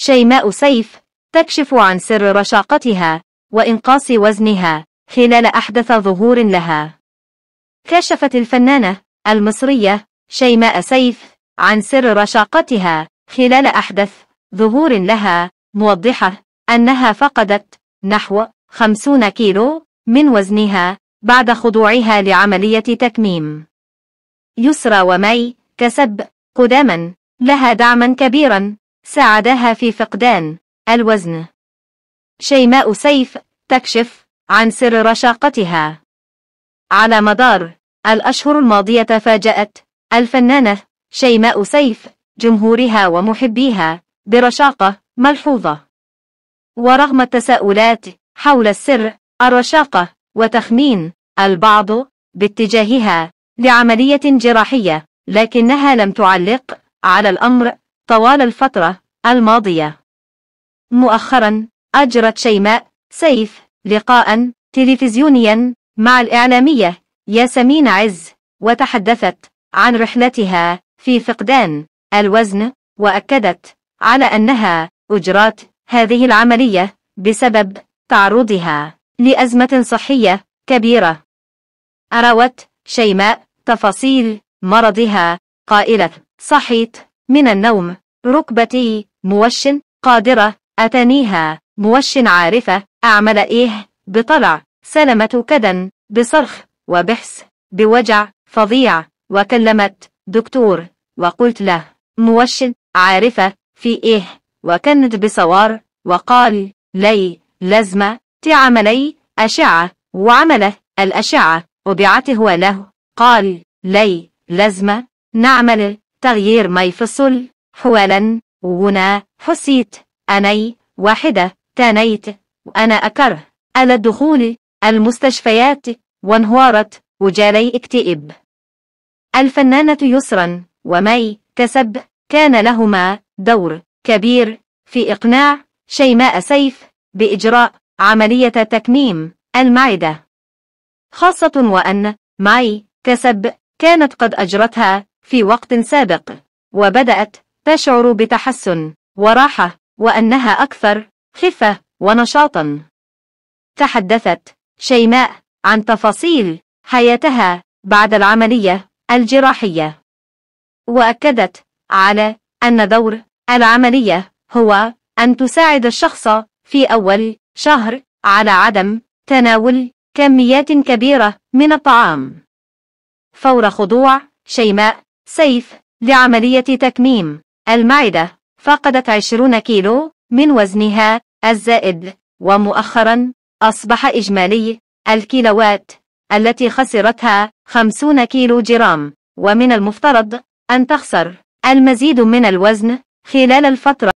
شيماء سيف تكشف عن سر رشاقتها وإنقاص وزنها خلال أحدث ظهور لها كشفت الفنانة المصرية شيماء سيف عن سر رشاقتها خلال أحدث ظهور لها موضحة أنها فقدت نحو 50 كيلو من وزنها بعد خضوعها لعملية تكميم يسرى ومي كسب قداما لها دعما كبيرا ساعدها في فقدان الوزن شيماء سيف تكشف عن سر رشاقتها على مدار الأشهر الماضية فاجأت الفنانة شيماء سيف جمهورها ومحبيها برشاقة ملحوظة ورغم التساؤلات حول السر الرشاقة وتخمين البعض باتجاهها لعملية جراحية لكنها لم تعلق على الأمر طوال الفترة الماضية مؤخرا أجرت شيماء سيف لقاء تلفزيونيا مع الإعلامية ياسمين عز وتحدثت عن رحلتها في فقدان الوزن وأكدت على أنها أجرات هذه العملية بسبب تعرضها لأزمة صحية كبيرة أروت شيماء تفاصيل مرضها قائلة صحيت من النوم ركبتي موش قادرة أتنيها موش عارفة أعمل إيه بطلع سلمة كدا بصرخ وبحس بوجع فظيع وكلمت دكتور وقلت له موش عارفة في إيه وكنت بصوار وقال لي لازمة تعملي أشعة وعمله الأشعة وبعته له قال لي لازمة نعمل تغيير ما يفصل حوالا وهنا حسيت أني واحدة تانيت وأنا أكره على الدخول المستشفيات وانهارت وجالي اكتئب الفنانة يسرا ومي كسب كان لهما دور كبير في إقناع شيماء سيف بإجراء عملية تكميم المعدة خاصة وأن ماي كسب كانت قد أجرتها في وقت سابق وبدأت تشعر بتحسن وراحة وأنها أكثر خفة ونشاطا تحدثت شيماء عن تفاصيل حياتها بعد العملية الجراحية وأكدت على أن دور العملية هو أن تساعد الشخص في أول شهر على عدم تناول كميات كبيرة من الطعام فور خضوع شيماء سيف لعملية تكميم المعدة فقدت 20 كيلو من وزنها الزائد ومؤخرا أصبح إجمالي الكيلوات التي خسرتها 50 كيلو جرام ومن المفترض أن تخسر المزيد من الوزن خلال الفترة